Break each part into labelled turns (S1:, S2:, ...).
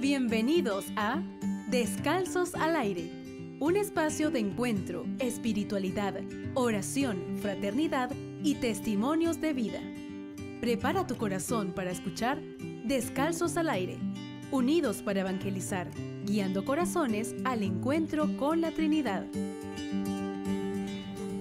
S1: Bienvenidos a Descalzos al Aire, un espacio de encuentro, espiritualidad, oración, fraternidad y testimonios de vida. Prepara tu corazón para escuchar Descalzos al Aire, unidos para evangelizar, guiando corazones al encuentro con la Trinidad.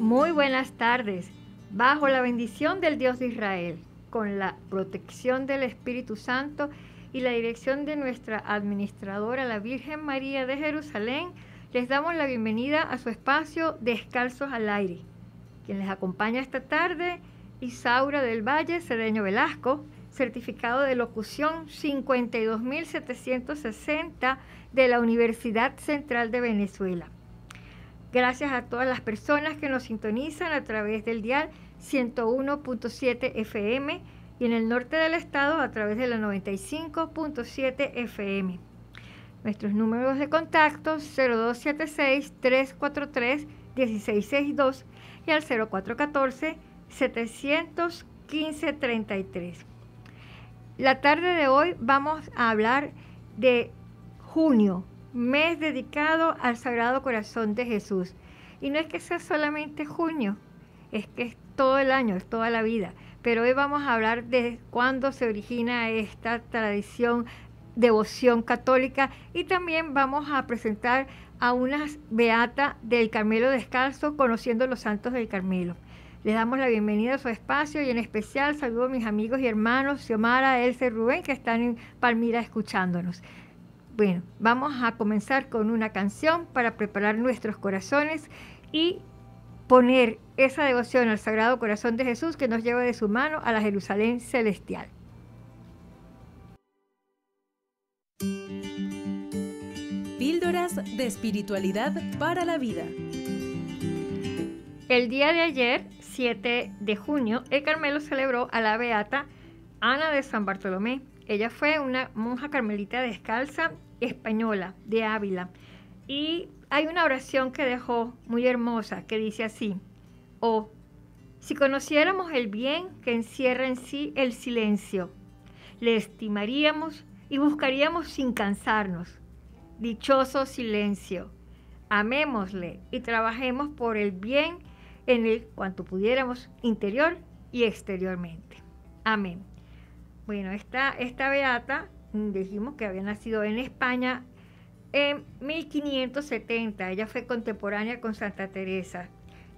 S1: Muy buenas tardes, bajo la bendición
S2: del Dios de Israel, con la protección del Espíritu Santo, y la dirección de nuestra administradora, la Virgen María de Jerusalén, les damos la bienvenida a su espacio Descalzos al Aire. Quien les acompaña esta tarde, Isaura del Valle Cedeño Velasco, certificado de locución 52.760 de la Universidad Central de Venezuela. Gracias a todas las personas que nos sintonizan a través del dial 101.7 FM y en el norte del estado a través de la 95.7 FM. Nuestros números de contacto 0276-343-1662 y al 0414-715-33. La tarde de hoy vamos a hablar de junio, mes dedicado al Sagrado Corazón de Jesús. Y no es que sea solamente junio, es que es todo el año, es toda la vida pero hoy vamos a hablar de cuándo se origina esta tradición devoción católica y también vamos a presentar a una beata del Carmelo Descalzo conociendo los santos del Carmelo. Les damos la bienvenida a su espacio y en especial saludo a mis amigos y hermanos Xiomara, Elsa y Rubén que están en Palmira escuchándonos. Bueno, vamos a comenzar con una canción para preparar nuestros corazones y poner esa devoción al Sagrado Corazón de Jesús que nos lleva
S1: de su mano a la Jerusalén celestial. Píldoras de Espiritualidad para la Vida. El día de ayer, 7 de junio, el
S2: Carmelo celebró a la beata Ana de San Bartolomé. Ella fue una monja carmelita descalza española de Ávila. Y hay una oración que dejó muy hermosa que dice así, o si conociéramos el bien que encierra en sí el silencio, le estimaríamos y buscaríamos sin cansarnos. Dichoso silencio. Amémosle y trabajemos por el bien en el cuanto pudiéramos interior y exteriormente. Amén. Bueno, esta, esta beata dijimos que había nacido en España en 1570. Ella fue contemporánea con Santa Teresa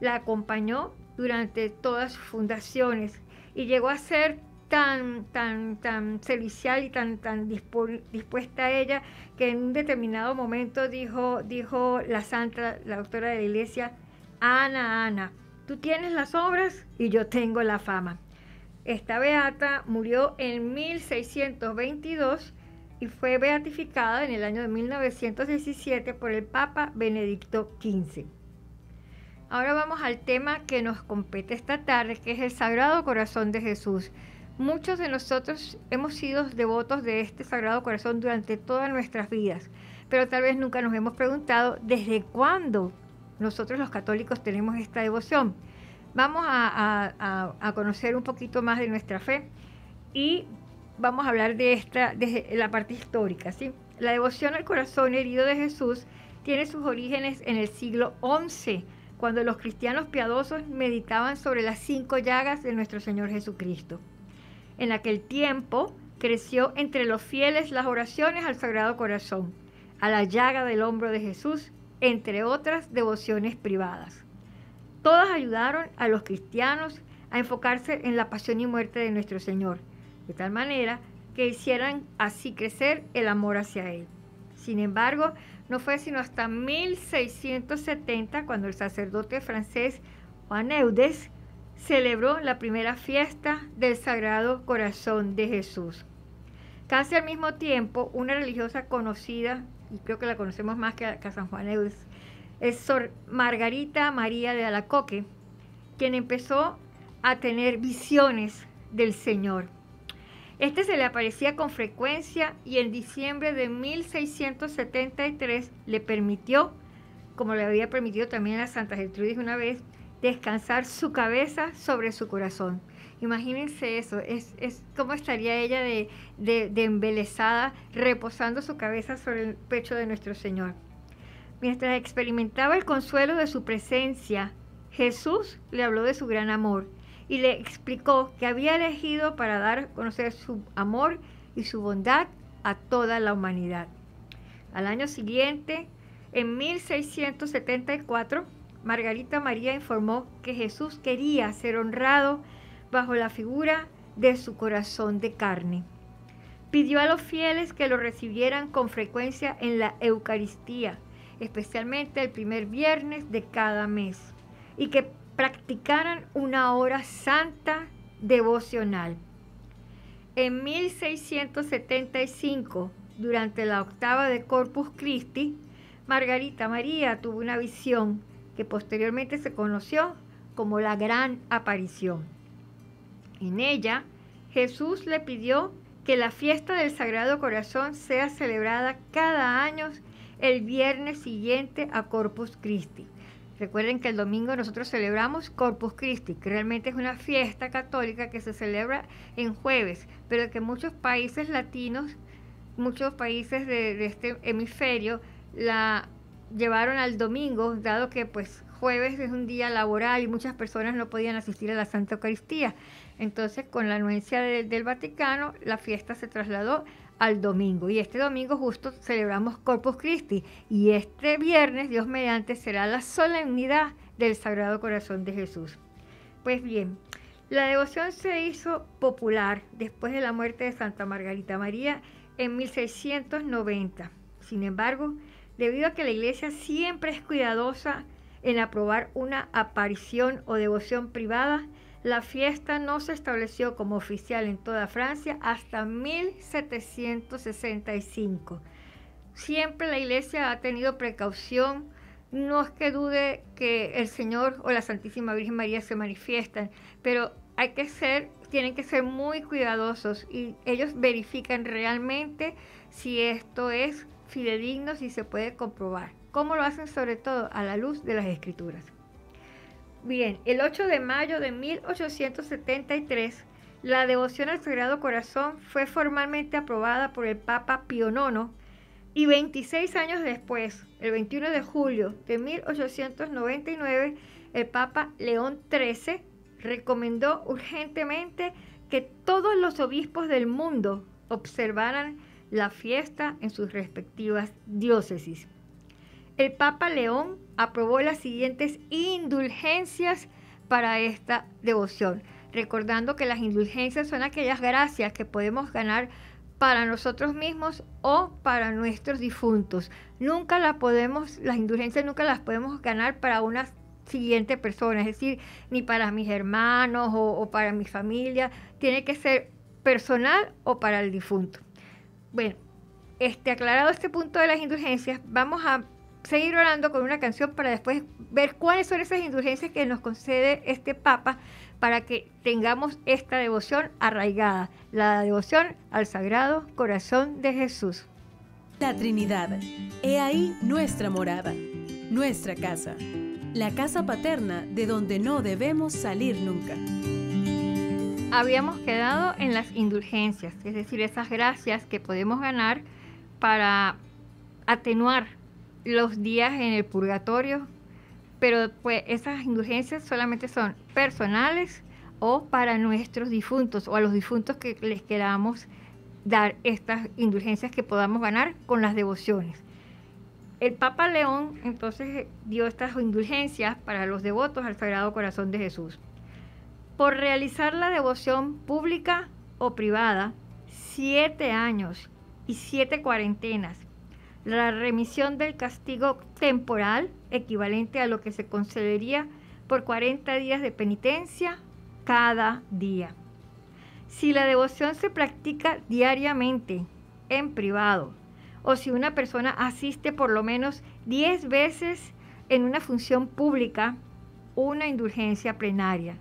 S2: la acompañó durante todas sus fundaciones y llegó a ser tan, tan, tan servicial y tan, tan dispuesta a ella que en un determinado momento dijo, dijo la santa, la doctora de la iglesia, Ana, Ana, tú tienes las obras y yo tengo la fama. Esta beata murió en 1622 y fue beatificada en el año de 1917 por el Papa Benedicto XV. Ahora vamos al tema que nos compete esta tarde, que es el Sagrado Corazón de Jesús. Muchos de nosotros hemos sido devotos de este Sagrado Corazón durante todas nuestras vidas, pero tal vez nunca nos hemos preguntado desde cuándo nosotros los católicos tenemos esta devoción. Vamos a, conocer un poquito más de nuestra fe y vamos a hablar de esta la parte histórica, ¿sí? La devoción al corazón herido de Jesús tiene sus orígenes en el siglo XI cuando los cristianos piadosos meditaban sobre las cinco llagas de nuestro Señor Jesucristo. En aquel tiempo creció entre los fieles las oraciones al Sagrado Corazón, a la llaga del hombro de Jesús, entre otras devociones privadas. Todas ayudaron a los cristianos a enfocarse en la pasión y muerte de nuestro Señor, de tal manera que hicieran así crecer el amor hacia Él. Sin embargo, no fue sino hasta 1670 cuando el sacerdote francés Juan Eudes celebró la primera fiesta del Sagrado Corazón de Jesús. Casi al mismo tiempo, una religiosa conocida, y creo que la conocemos más que, a San Juan Eudes, es Sor Margarita María de Alacoque, quien empezó a tener visiones del Señor. Este se le aparecía con frecuencia y en diciembre de 1673 le permitió, como le había permitido también a Santa Gertrudis una vez, descansar su cabeza sobre su corazón. Imagínense eso, es, es cómo estaría ella de, de, de embelesada, reposando su cabeza sobre el pecho de nuestro Señor. Mientras experimentaba el consuelo de su presencia, Jesús le habló de su gran amor y le explicó que había elegido para dar a conocer su amor y su bondad a toda la humanidad. Al año siguiente, en 1674, Margarita María informó que Jesús quería ser honrado bajo la figura de su corazón de carne. Pidió a los fieles que lo recibieran con frecuencia en la Eucaristía, especialmente el primer viernes de cada mes, y que practicaran una hora santa devocional. En 1675, durante la octava de Corpus Christi, Margarita María tuvo una visión que posteriormente se conoció como la gran aparición. En ella, Jesús le pidió que la fiesta del Sagrado Corazón sea celebrada cada año el viernes siguiente a Corpus Christi. Recuerden que el domingo nosotros celebramos Corpus Christi, que realmente es una fiesta católica que se celebra en jueves, pero que muchos países latinos, muchos países de, este hemisferio, la llevaron al domingo, dado que pues jueves es un día laboral y muchas personas no podían asistir a la Santa Eucaristía. Entonces, con la anuencia del Vaticano, la fiesta se trasladó al domingo. Y este domingo justo celebramos Corpus Christi. Y este viernes, Dios mediante, será la solemnidad del Sagrado Corazón de Jesús. Pues bien, la devoción se hizo popular después de la muerte de Santa Margarita María en 1690. Sin embargo, debido a que la Iglesia siempre es cuidadosa en aprobar una aparición o devoción privada, la fiesta no se estableció como oficial en toda Francia hasta 1765. Siempre la iglesia ha tenido precaución, no es que dude que el Señor o la Santísima Virgen María se manifiestan, pero hay que ser, tienen que ser muy cuidadosos y ellos verifican realmente si esto es fidedigno, si se puede comprobar. ¿Cómo lo hacen sobre todo a la luz de las escrituras? Bien, el 8 de mayo de 1873, la devoción al Sagrado Corazón fue formalmente aprobada por el Papa Pío IX y 26 años después, el 21 de julio de 1899, el Papa León XIII recomendó urgentemente que todos los obispos del mundo observaran la fiesta en sus respectivas diócesis el Papa León aprobó las siguientes indulgencias para esta devoción, recordando que las indulgencias son aquellas gracias que podemos ganar para nosotros mismos o para nuestros difuntos. Nunca las podemos, las indulgencias nunca las podemos ganar para una siguiente persona, es decir, ni para mis hermanos o, o para mi familia, tiene que ser personal o para el difunto. Bueno, este, aclarado este punto de las indulgencias, vamos a seguir orando con una canción para después ver cuáles son esas indulgencias que nos concede este Papa para que tengamos esta
S1: devoción arraigada, la devoción al Sagrado Corazón de Jesús. La Trinidad, he ahí nuestra morada, nuestra casa, la casa paterna de donde no debemos salir nunca. Habíamos quedado en las indulgencias, es decir, esas gracias que podemos ganar
S2: para atenuar los días en el purgatorio, pero pues esas indulgencias solamente son personales o para nuestros difuntos o a los difuntos que les queramos dar estas indulgencias que podamos ganar con las devociones. El Papa León entonces dio estas indulgencias para los devotos al Sagrado Corazón de Jesús. Por realizar la devoción pública o privada, siete años y siete cuarentenas la remisión del castigo temporal, equivalente a lo que se concedería por 40 días de penitencia cada día. Si la devoción se practica diariamente, en privado, o si una persona asiste por lo menos 10 veces en una función pública, una indulgencia plenaria,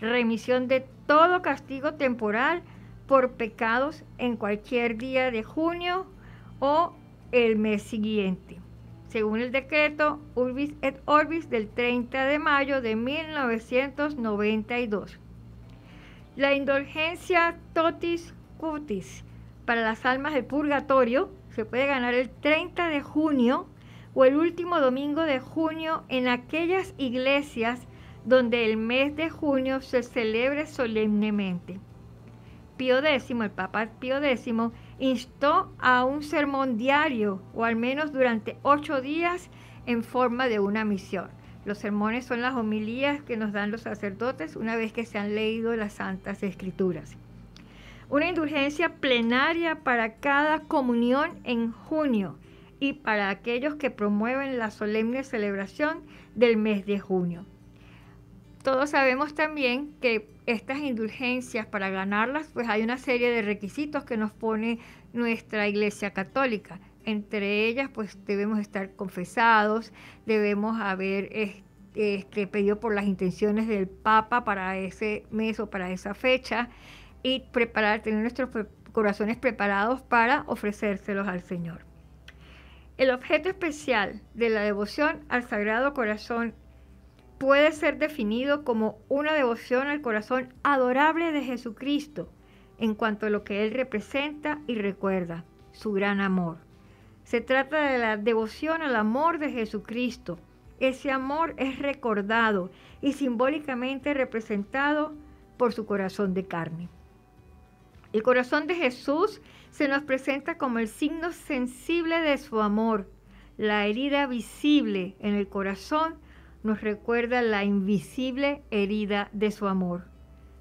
S2: remisión de todo castigo temporal por pecados en cualquier día de junio o el mes siguiente, según el decreto Urbis et Orbis del 30 de mayo de 1992. La indulgencia totis cutis para las almas del purgatorio se puede ganar el 30 de junio o el último domingo de junio en aquellas iglesias donde el mes de junio se celebre solemnemente. Pío X, el Papa Pío X, instó a un sermón diario o al menos durante ocho días en forma de una misión. Los sermones son las homilías que nos dan los sacerdotes una vez que se han leído las Santas Escrituras. Una indulgencia plenaria para cada comunión en junio y para aquellos que promueven la solemne celebración del mes de junio todos sabemos también que estas indulgencias, para ganarlas, pues hay una serie de requisitos que nos pone nuestra Iglesia Católica. Entre ellas, pues debemos estar confesados, debemos haber este, este, pedido por las intenciones del Papa para ese mes o para esa fecha y preparar, tener nuestros corazones preparados para ofrecérselos al Señor. El objeto especial de la devoción al Sagrado Corazón puede ser definido como una devoción al corazón adorable de Jesucristo en cuanto a lo que Él representa y recuerda, su gran amor. Se trata de la devoción al amor de Jesucristo. Ese amor es recordado y simbólicamente representado por su corazón de carne. El corazón de Jesús se nos presenta como el signo sensible de su amor, la herida visible en el corazón nos recuerda la invisible herida de su amor.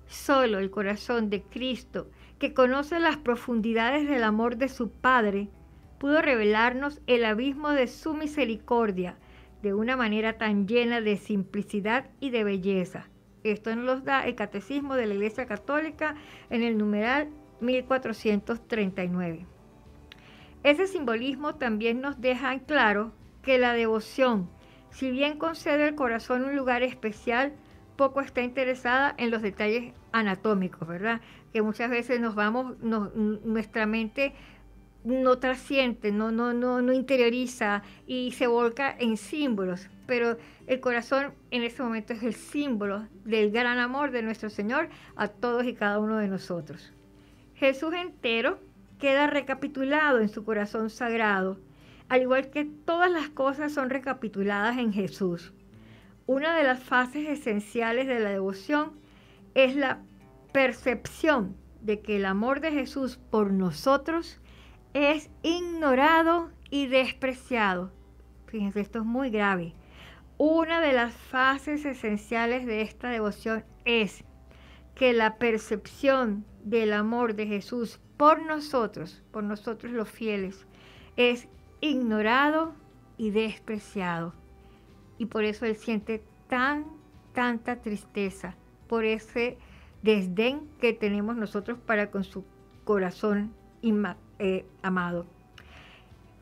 S2: Solo el corazón de Cristo, que conoce las profundidades del amor de su Padre, pudo revelarnos el abismo de su misericordia de una manera tan llena de simplicidad y de belleza. Esto nos da el Catecismo de la Iglesia Católica en el numeral 1439. Ese simbolismo también nos deja claro que la devoción si bien concede el corazón un lugar especial, poco está interesada en los detalles anatómicos, ¿verdad? Que muchas veces nos vamos, nuestra mente no trasciende, no, no, no interioriza y se volca en símbolos, pero el corazón en ese momento es el símbolo del gran amor de nuestro Señor a todos y cada uno de nosotros. Jesús entero queda recapitulado en su corazón sagrado al igual que todas las cosas son recapituladas en Jesús. Una de las fases esenciales de la devoción es la percepción de que el amor de Jesús por nosotros es ignorado y despreciado. Fíjense, esto es muy grave. Una de las fases esenciales de esta devoción es que la percepción del amor de Jesús por nosotros, por nosotros los fieles, es ignorado y despreciado. Y por eso él siente tan, tanta tristeza, por ese desdén que tenemos nosotros para con su corazón eh, amado.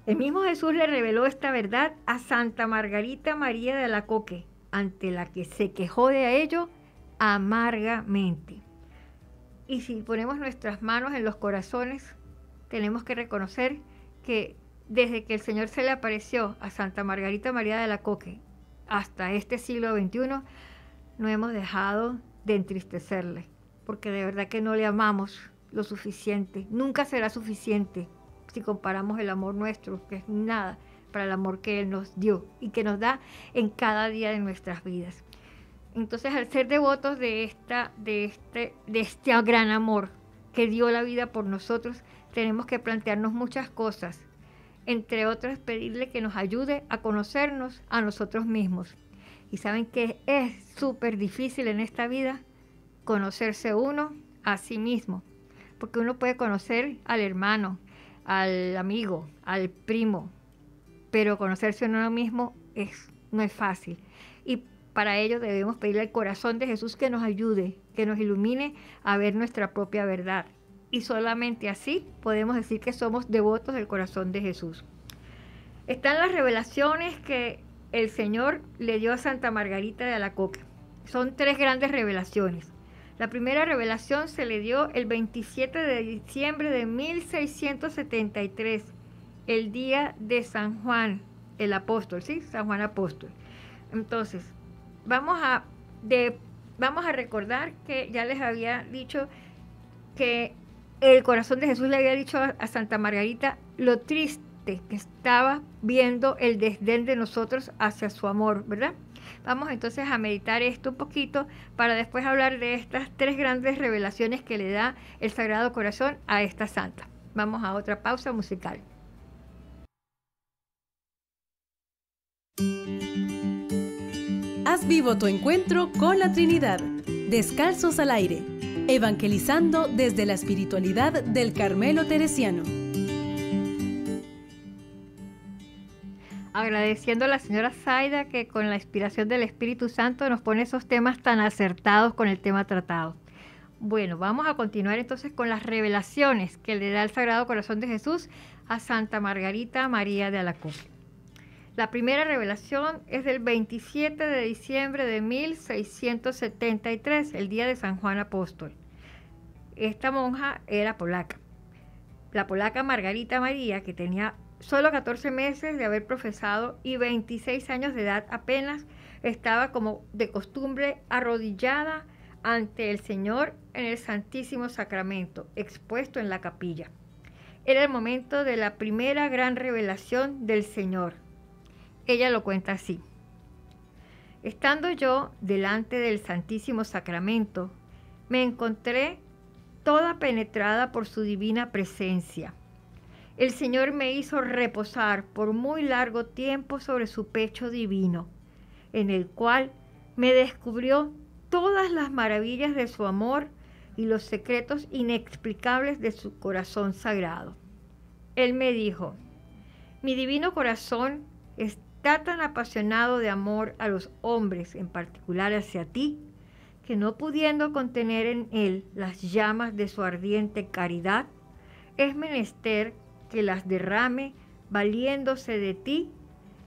S2: El mismo Jesús le reveló esta verdad a Santa Margarita María de la Coque, ante la que se quejó de ello amargamente. Y si ponemos nuestras manos en los corazones, tenemos que reconocer que desde que el Señor se le apareció a Santa Margarita María de la Coque hasta este siglo XXI, no hemos dejado de entristecerle, porque de verdad que no le amamos lo suficiente. Nunca será suficiente si comparamos el amor nuestro, que es nada, para el amor que Él nos dio y que nos da en cada día de nuestras vidas. Entonces, al ser devotos de, esta, de, este, de este gran amor que dio la vida por nosotros, tenemos que plantearnos muchas cosas entre otras, pedirle que nos ayude a conocernos a nosotros mismos. Y saben que es súper difícil en esta vida conocerse uno a sí mismo, porque uno puede conocer al hermano, al amigo, al primo, pero conocerse a uno mismo no es fácil. Y para ello debemos pedirle al corazón de Jesús que nos ayude, que nos ilumine a ver nuestra propia verdad y solamente así podemos decir que somos devotos del corazón de Jesús. Están las revelaciones que el Señor le dio a Santa Margarita de Alacoque. Son tres grandes revelaciones. La primera revelación se le dio el 27 de diciembre de 1673, el día de San Juan, el apóstol, ¿sí? San Juan apóstol. Entonces, vamos a, de, vamos a recordar que ya les había dicho que el corazón de Jesús le había dicho a Santa Margarita lo triste que estaba viendo el desdén de nosotros hacia su amor, ¿verdad? Vamos entonces a meditar esto un poquito para después hablar de estas tres grandes revelaciones que le da el Sagrado Corazón a esta santa. Vamos a otra pausa musical.
S1: Haz vivo tu encuentro con la Trinidad. Descalzos al aire Evangelizando desde la espiritualidad del Carmelo Teresiano. Agradeciendo a la señora Zaida que con la inspiración
S2: del Espíritu Santo nos pone esos temas tan acertados con el tema tratado. Bueno, vamos a continuar entonces con las revelaciones que le da el Sagrado Corazón de Jesús a Santa Margarita María de Alacoque. La primera revelación es del 27 de diciembre de 1673, el día de San Juan Apóstol. Esta monja era polaca. La polaca Margarita María, que tenía solo 14 meses de haber profesado y 26 años de edad apenas, estaba como de costumbre arrodillada ante el Señor en el Santísimo Sacramento, expuesto en la capilla. Era el momento de la primera gran revelación del Señor ella lo cuenta así. Estando yo delante del Santísimo Sacramento, me encontré toda penetrada por su divina presencia. El Señor me hizo reposar por muy largo tiempo sobre su pecho divino, en el cual me descubrió todas las maravillas de su amor y los secretos inexplicables de su corazón sagrado. Él me dijo, mi divino corazón es está tan apasionado de amor a los hombres, en particular hacia ti, que no pudiendo contener en él las llamas de su ardiente caridad, es menester que las derrame valiéndose de ti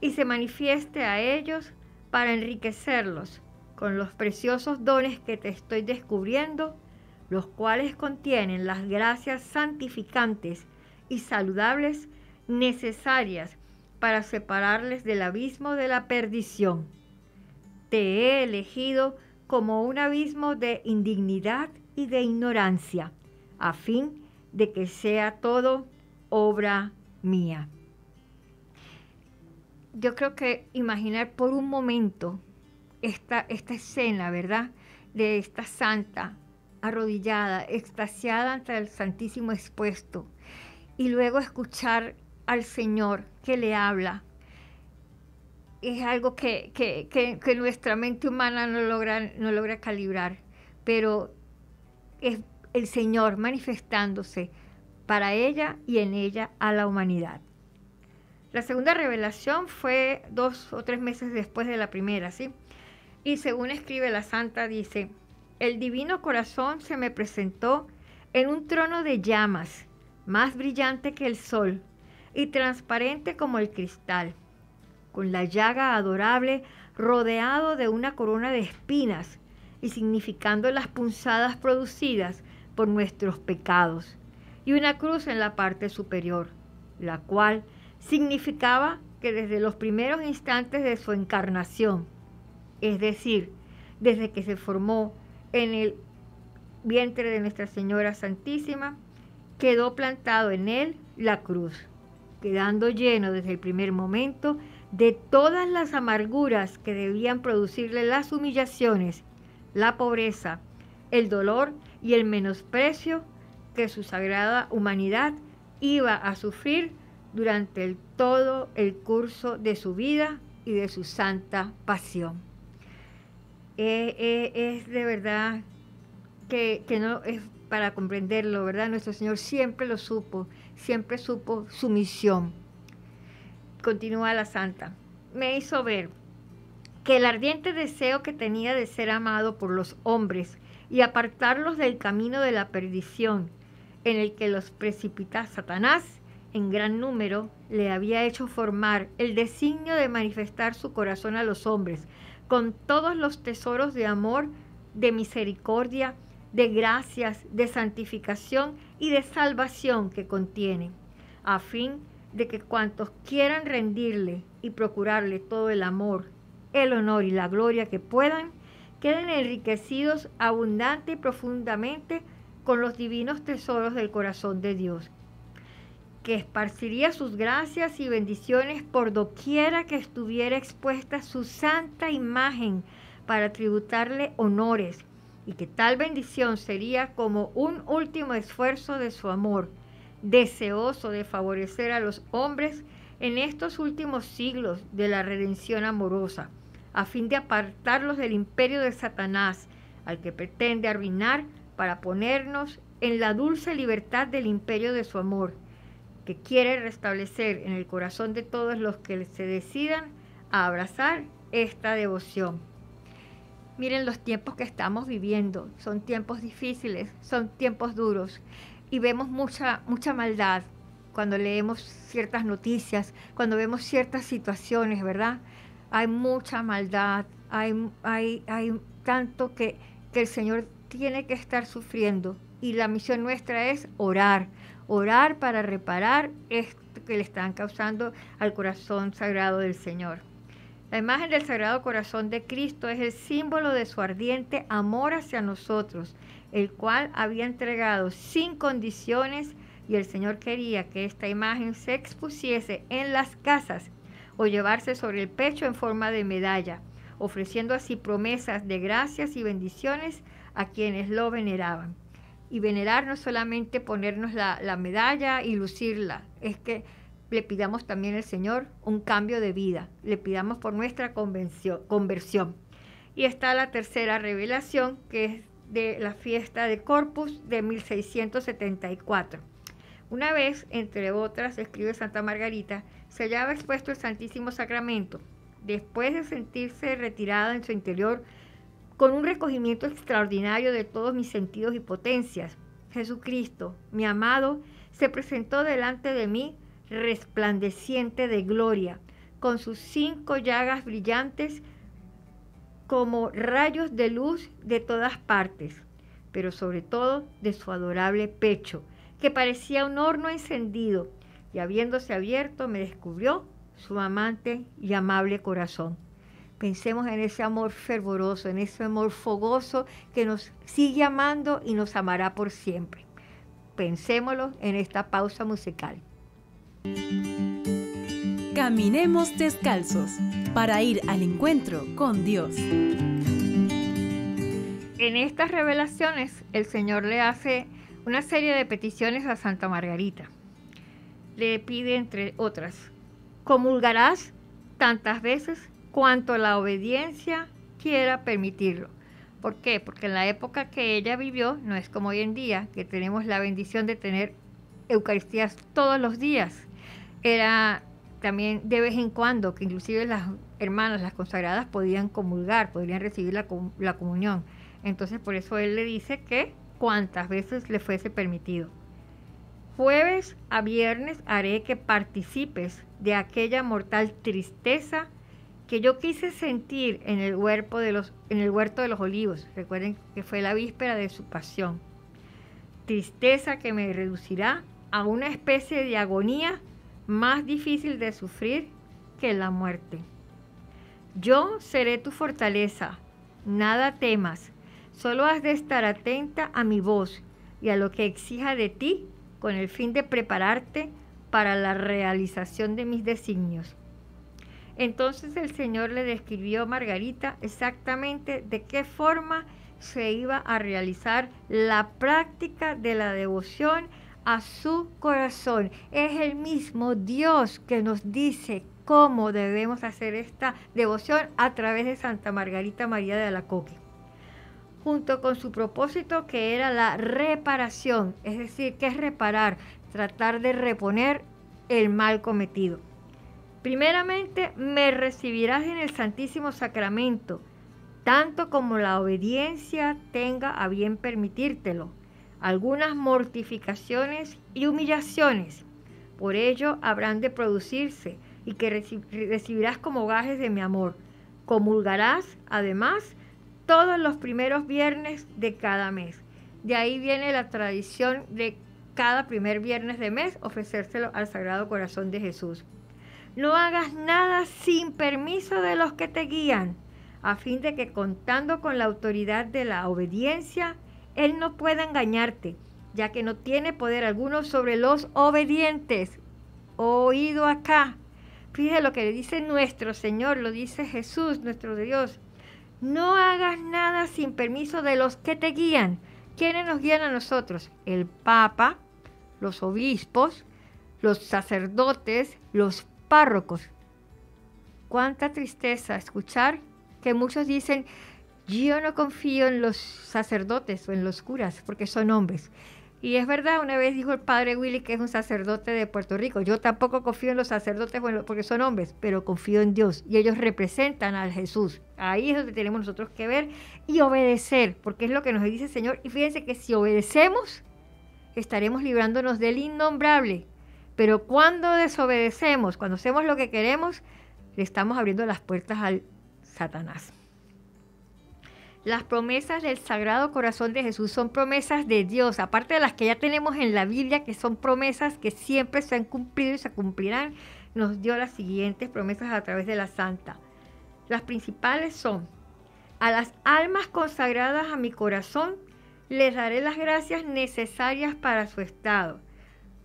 S2: y se manifieste a ellos para enriquecerlos con los preciosos dones que te estoy descubriendo, los cuales contienen las gracias santificantes y saludables necesarias para separarles del abismo de la perdición. Te he elegido como un abismo de indignidad y de ignorancia, a fin de que sea todo obra mía. Yo creo que imaginar por un momento esta, esta escena, ¿verdad? De esta santa arrodillada, extasiada ante el Santísimo expuesto, y luego escuchar al Señor que le habla. Es algo que, nuestra mente humana no logra, no logra calibrar, pero es el Señor manifestándose para ella y en ella a la humanidad. La segunda revelación fue dos o tres meses después de la primera, ¿sí? Y según escribe la santa, dice, el divino corazón se me presentó en un trono de llamas, más brillante que el sol, y transparente como el cristal, con la llaga adorable rodeado de una corona de espinas y significando las punzadas producidas por nuestros pecados, y una cruz en la parte superior, la cual significaba que desde los primeros instantes de su encarnación, es decir, desde que se formó en el vientre de Nuestra Señora Santísima, quedó plantado en él la cruz quedando lleno desde el primer momento de todas las amarguras que debían producirle las humillaciones, la pobreza, el dolor y el menosprecio que su sagrada humanidad iba a sufrir durante todo el curso de su vida y de su santa pasión. Eh, eh, es de verdad que, que no es para comprenderlo, ¿verdad? Nuestro Señor siempre lo supo, siempre supo su misión. Continúa la santa. Me hizo ver que el ardiente deseo que tenía de ser amado por los hombres y apartarlos del camino de la perdición en el que los precipita Satanás en gran número le había hecho formar el designio de manifestar su corazón a los hombres con todos los tesoros de amor, de misericordia, de gracias, de santificación y de salvación que contiene, a fin de que cuantos quieran rendirle y procurarle todo el amor, el honor y la gloria que puedan, queden enriquecidos abundante y profundamente con los divinos tesoros del corazón de Dios, que esparciría sus gracias y bendiciones por doquiera que estuviera expuesta su santa imagen para tributarle honores, y que tal bendición sería como un último esfuerzo de su amor, deseoso de favorecer a los hombres en estos últimos siglos de la redención amorosa, a fin de apartarlos del imperio de Satanás, al que pretende arruinar para ponernos en la dulce libertad del imperio de su amor, que quiere restablecer en el corazón de todos los que se decidan a abrazar esta devoción. Miren los tiempos que estamos viviendo, son tiempos difíciles, son tiempos duros y vemos mucha, mucha maldad cuando leemos ciertas noticias, cuando vemos ciertas situaciones, ¿verdad? Hay mucha maldad, hay, hay, hay tanto que, que el Señor tiene que estar sufriendo y la misión nuestra es orar, orar para reparar esto que le están causando al corazón sagrado del Señor. La imagen del Sagrado Corazón de Cristo es el símbolo de su ardiente amor hacia nosotros, el cual había entregado sin condiciones y el Señor quería que esta imagen se expusiese en las casas o llevarse sobre el pecho en forma de medalla, ofreciendo así promesas de gracias y bendiciones a quienes lo veneraban. Y venerar no solamente ponernos la, la medalla y lucirla, es que le pidamos también al Señor un cambio de vida, le pidamos por nuestra conversión. Y está la tercera revelación, que es de la fiesta de Corpus de 1674. Una vez, entre otras, escribe Santa Margarita, se hallaba expuesto el Santísimo Sacramento. Después de sentirse retirada en su interior, con un recogimiento extraordinario de todos mis sentidos y potencias, Jesucristo, mi amado, se presentó delante de mí resplandeciente de gloria, con sus cinco llagas brillantes como rayos de luz de todas partes, pero sobre todo de su adorable pecho, que parecía un horno encendido, y habiéndose abierto me descubrió su amante y amable corazón. Pensemos en ese amor fervoroso, en ese amor fogoso que nos sigue amando y nos amará por
S1: siempre. Pensémoslo en esta pausa musical. Caminemos descalzos para ir al encuentro con Dios. En estas revelaciones el Señor le hace
S2: una serie de peticiones a Santa Margarita. Le pide, entre otras, comulgarás tantas veces cuanto la obediencia quiera permitirlo. ¿Por qué? Porque en la época que ella vivió no es como hoy en día, que tenemos la bendición de tener Eucaristías todos los días era también de vez en cuando que inclusive las hermanas, las consagradas, podían comulgar, podrían recibir la, la comunión. Entonces por eso él le dice que cuantas veces le fuese permitido. Jueves a viernes haré que participes de aquella mortal tristeza que yo quise sentir en el, de los, en el huerto de los olivos. Recuerden que fue la víspera de su pasión. Tristeza que me reducirá a una especie de agonía más difícil de sufrir que la muerte. Yo seré tu fortaleza, nada temas, solo has de estar atenta a mi voz y a lo que exija de ti con el fin de prepararte para la realización de mis designios. Entonces el Señor le describió a Margarita exactamente de qué forma se iba a realizar la práctica de la devoción a su corazón. Es el mismo Dios que nos dice cómo debemos hacer esta devoción a través de Santa Margarita María de Alacoque junto con su propósito que era la reparación, es decir, que es reparar, tratar de reponer el mal cometido. Primeramente, me recibirás en el Santísimo Sacramento, tanto como la obediencia tenga a bien permitírtelo algunas mortificaciones y humillaciones. Por ello habrán de producirse y que recibirás como gajes de mi amor. Comulgarás, además, todos los primeros viernes de cada mes. De ahí viene la tradición de cada primer viernes de mes ofrecérselo al Sagrado Corazón de Jesús. No hagas nada sin permiso de los que te guían, a fin de que contando con la autoridad de la obediencia, él no puede engañarte, ya que no tiene poder alguno sobre los obedientes. Oído acá. Fíjate lo que le dice nuestro Señor, lo dice Jesús, nuestro Dios. No hagas nada sin permiso de los que te guían. ¿Quiénes nos guían a nosotros? El Papa, los obispos, los sacerdotes, los párrocos. Cuánta tristeza escuchar que muchos dicen, yo no confío en los sacerdotes o en los curas, porque son hombres. Y es verdad, una vez dijo el padre Willy que es un sacerdote de Puerto Rico. Yo tampoco confío en los sacerdotes porque son hombres, pero confío en Dios y ellos representan al Jesús. Ahí es donde tenemos nosotros que ver y obedecer, porque es lo que nos dice el Señor. Y fíjense que si obedecemos, estaremos librándonos del innombrable. Pero cuando desobedecemos, cuando hacemos lo que queremos, le estamos abriendo las puertas al Satanás. Las promesas del Sagrado Corazón de Jesús son promesas de Dios, aparte de las que ya tenemos en la Biblia, que son promesas que siempre se han cumplido y se cumplirán. Nos dio las siguientes promesas a través de la Santa. Las principales son, a las almas consagradas a mi corazón les daré las gracias necesarias para su estado.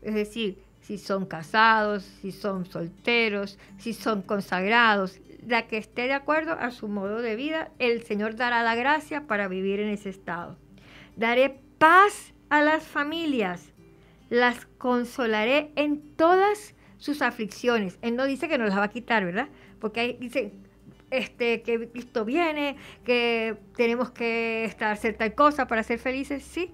S2: Es decir, si son casados, si son solteros, si son consagrados, la que esté de acuerdo a su modo de vida, el Señor dará la gracia para vivir en ese estado. Daré paz a las familias, las consolaré en todas sus aflicciones. Él no dice que nos las va a quitar, ¿verdad? Porque ahí dice este, que Cristo viene, que tenemos que hacer tal cosa para ser felices, sí,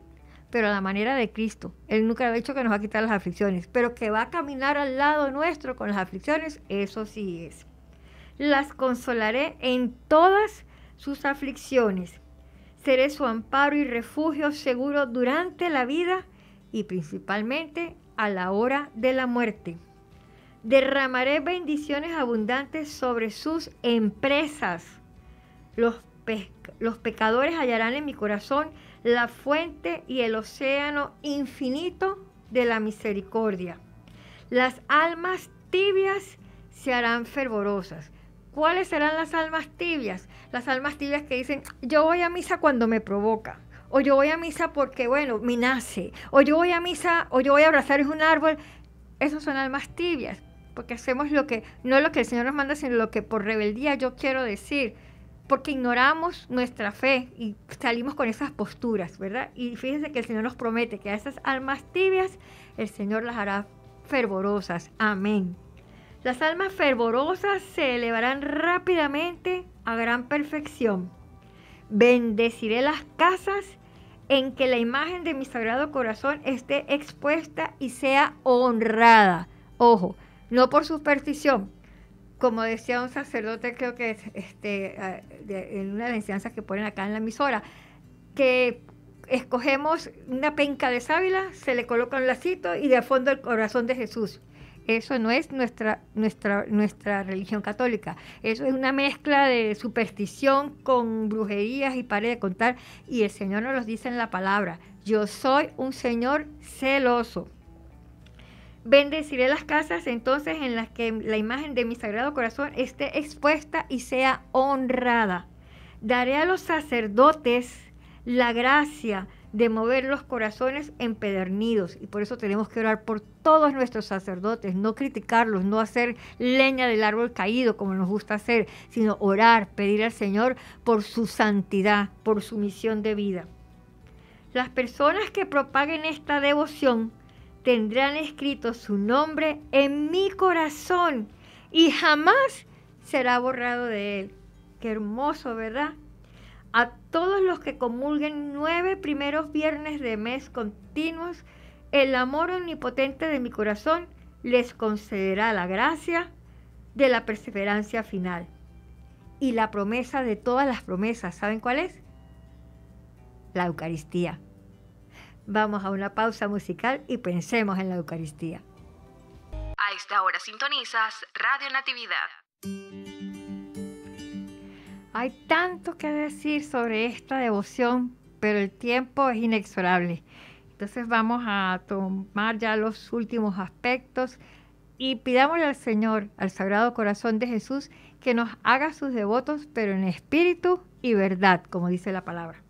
S2: pero a la manera de Cristo. Él nunca ha dicho que nos va a quitar las aflicciones, pero que va a caminar al lado nuestro con las aflicciones, eso sí es las consolaré en todas sus aflicciones. Seré su amparo y refugio seguro durante la vida y principalmente a la hora de la muerte. Derramaré bendiciones abundantes sobre sus empresas. Los, pecadores hallarán en mi corazón la fuente y el océano infinito de la misericordia. Las almas tibias se harán fervorosas. ¿Cuáles serán las almas tibias? Las almas tibias que dicen, yo voy a misa cuando me provoca. O yo voy a misa porque, bueno, me nace. O yo voy a misa, o yo voy a abrazar un árbol. Esas son almas tibias, porque hacemos lo que, no lo que el Señor nos manda, sino lo que por rebeldía yo quiero decir porque ignoramos nuestra fe y salimos con esas posturas, ¿verdad? Y fíjense que el Señor nos promete que a esas almas tibias el Señor las hará fervorosas. Amén. Las almas fervorosas se elevarán rápidamente a gran perfección. Bendeciré las casas en que la imagen de mi sagrado corazón esté expuesta y sea honrada. Ojo, no por superstición. Como decía un sacerdote, creo que este, ah, en una de las enseñanzas que ponen acá en la emisora, que escogemos una penca de sábila, se le coloca un lacito y de fondo el corazón de Jesús eso no es nuestra, nuestra, nuestra religión católica. Eso es una mezcla de superstición con brujerías y pare de contar. Y el Señor nos los dice en la palabra. Yo soy un Señor celoso. Bendeciré las casas entonces en las que la imagen de mi sagrado corazón esté expuesta y sea honrada. Daré a los sacerdotes la gracia de mover los corazones empedernidos. Y por eso tenemos que orar por todos nuestros sacerdotes, no criticarlos, no hacer leña del árbol caído como nos gusta hacer, sino orar, pedir al Señor por su santidad, por su misión de vida. Las personas que propaguen esta devoción tendrán escrito su nombre en mi corazón y jamás será borrado de él. Qué hermoso, ¿verdad? a todos los que comulguen nueve primeros viernes de mes continuos, el amor omnipotente de mi corazón les concederá la gracia de la perseverancia final. Y la promesa de todas las promesas, ¿saben cuál es? La Eucaristía. Vamos a una pausa musical y pensemos en la Eucaristía. A esta hora sintonizas Radio Natividad. Hay tanto que decir sobre esta devoción, pero el tiempo es inexorable. Entonces vamos a tomar ya los últimos aspectos y pidámosle al Señor, al Sagrado Corazón de Jesús, que nos haga sus devotos, pero en espíritu y verdad, como dice la palabra.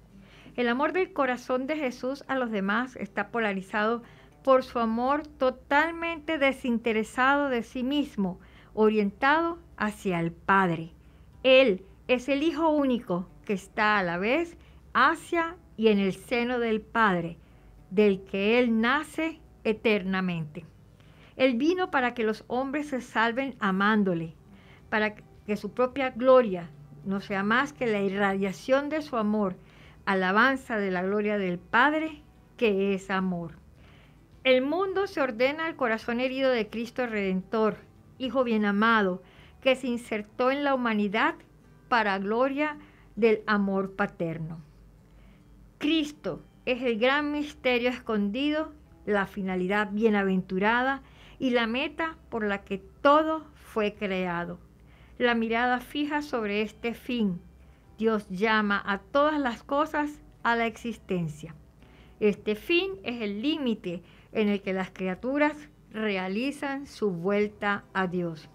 S2: El amor del corazón de Jesús a los demás está polarizado por su amor totalmente desinteresado de sí mismo, orientado hacia el Padre. Él, es el Hijo único que está a la vez hacia y en el seno del Padre, del que Él nace eternamente. Él vino para que los hombres se salven amándole, para que su propia gloria no sea más que la irradiación de su amor, alabanza de la gloria del Padre, que es amor. El mundo se ordena al corazón herido de Cristo Redentor, Hijo bien amado, que se insertó en la humanidad para gloria del amor paterno. Cristo es el gran misterio escondido, la finalidad bienaventurada y la meta por la que todo fue creado. La mirada fija sobre este fin. Dios llama a todas las cosas a la existencia. Este fin es el límite en el que las criaturas realizan su vuelta a Dios.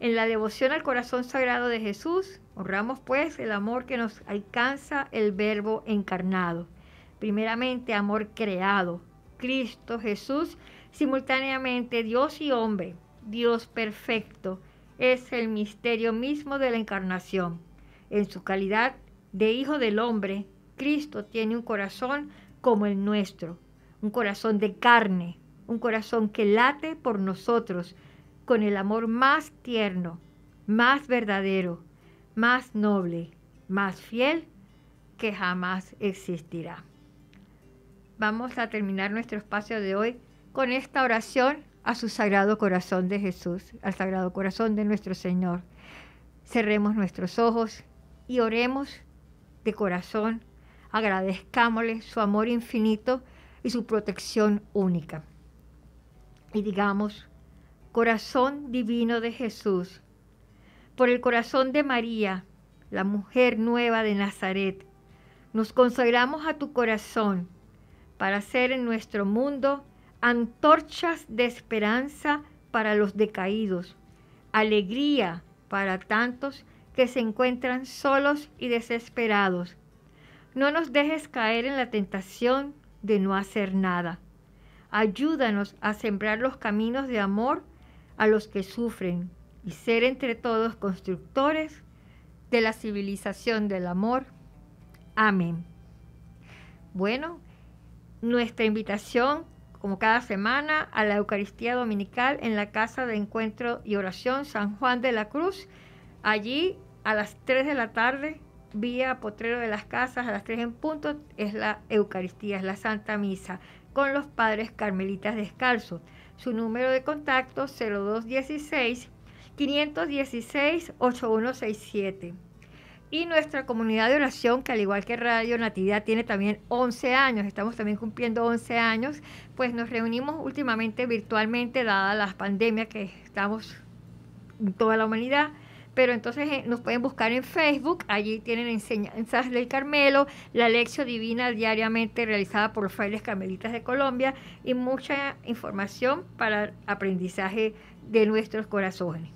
S2: En la devoción al corazón sagrado de Jesús Honramos pues el amor que nos alcanza el verbo encarnado. Primeramente, amor creado. Cristo Jesús, simultáneamente Dios y hombre, Dios perfecto, es el misterio mismo de la encarnación. En su calidad de Hijo del Hombre, Cristo tiene un corazón como el nuestro, un corazón de carne, un corazón que late por nosotros con el amor más tierno, más verdadero, más noble, más fiel, que jamás existirá. Vamos a terminar nuestro espacio de hoy con esta oración a su sagrado corazón de Jesús, al sagrado corazón de nuestro Señor. Cerremos nuestros ojos y oremos de corazón, agradezcámosle su amor infinito y su protección única. Y digamos, corazón divino de Jesús, por el corazón de María, la mujer nueva de Nazaret. Nos consagramos a tu corazón para ser en nuestro mundo antorchas de esperanza para los decaídos, alegría para tantos que se encuentran solos y desesperados. No nos dejes caer en la tentación de no hacer nada. Ayúdanos a sembrar los caminos de amor a los que sufren, y ser entre todos constructores de la civilización del amor. Amén. Bueno, nuestra invitación, como cada semana, a la Eucaristía Dominical en la Casa de Encuentro y Oración San Juan de la Cruz, allí a las 3 de la tarde, vía Potrero de las Casas, a las 3 en punto, es la Eucaristía, es la Santa Misa, con los padres carmelitas descalzos. Su número de contacto 0216 516-8167. Y nuestra comunidad de oración, que al igual que Radio Natividad tiene también 11 años, estamos también cumpliendo 11 años, pues nos reunimos últimamente virtualmente, dada la pandemia que estamos en toda la humanidad pero entonces nos pueden buscar en Facebook, allí tienen enseñanzas del Carmelo, la lección divina diariamente realizada por los frailes carmelitas de Colombia y mucha información para el aprendizaje de nuestros corazones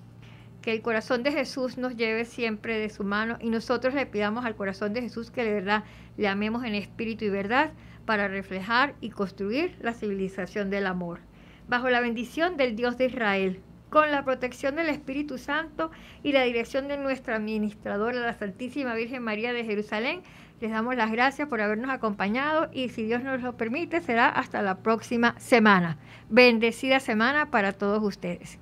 S2: que el corazón de Jesús nos lleve siempre de su mano y nosotros le pidamos al corazón de Jesús que de verdad le amemos en espíritu y verdad para reflejar y construir la civilización del amor. Bajo la bendición del Dios de Israel, con la protección del Espíritu Santo y la dirección de nuestra administradora, la Santísima Virgen María de Jerusalén, les damos las gracias por habernos acompañado y si Dios nos lo permite será hasta la próxima semana. Bendecida semana para todos ustedes.